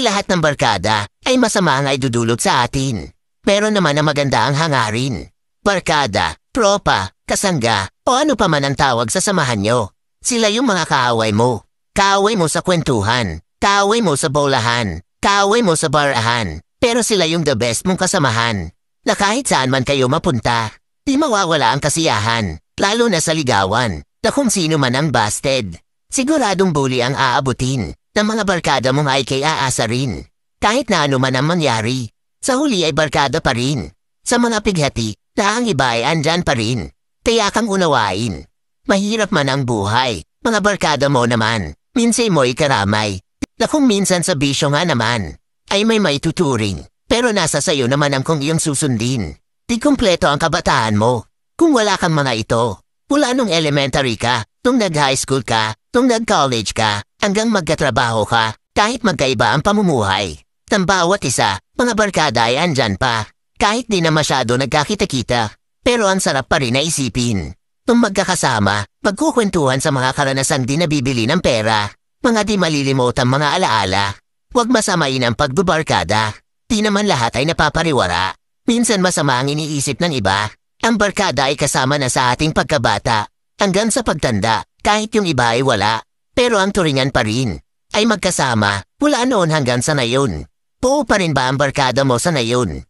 Hindi lahat ng barkada ay masama ang idudulot sa atin. Pero naman ang maganda ang hangarin. Barkada, tropa, kasangga, o ano pa man ang tawag sa samahan nyo. Sila yung mga kaaway mo. Kaaway mo sa kwentuhan, kaaway mo sa bolahan, kaaway mo sa barahan. Pero sila yung the best mong kasamahan. Na kahit saan man kayo mapunta, di mawawala ang kasiyahan, lalo na sa ligawan, na kung sino man ang busted. Siguradong bully ang aabutin ng mga barkada mo ay kay aasa rin. Kahit na ano man ang mangyari, sa huli ay barkada pa rin. Sa mga pighati, na ang iba ay andyan pa rin. Kaya kang unawain. Mahirap man ang buhay, mga barkada mo naman. Minsan mo'y karamay, na kung minsan sa bisyo nga naman, ay may maituturing. Pero nasa sayo naman ang kung iyong susundin. Di kumpleto ang kabataan mo. Kung wala kang mga ito, mula nung elementary ka, nung nag-high school ka, nung nag-college ka, hanggang magkatrabaho ka kahit magkaiba ang pamumuhay. Ng bawat isa, mga barkada ay andyan pa. Kahit di na masyado nagkakita-kita, pero ang sarap pa rin na isipin. Nung magkakasama, magkukwentuhan sa mga karanasan di nabibili ng pera, mga di malilimot ang mga alaala. Huwag masamain ang pagbubarkada. Di naman lahat ay napapariwara. Minsan masama ang iniisip ng iba. Ang barkada ay kasama na sa ating pagkabata, hanggang sa pagtanda, kahit yung iba ay wala. Pero ang turingan pa rin ay magkasama mula noon hanggang sa ngayon. Buo pa rin ba ang barkada mo sa ngayon?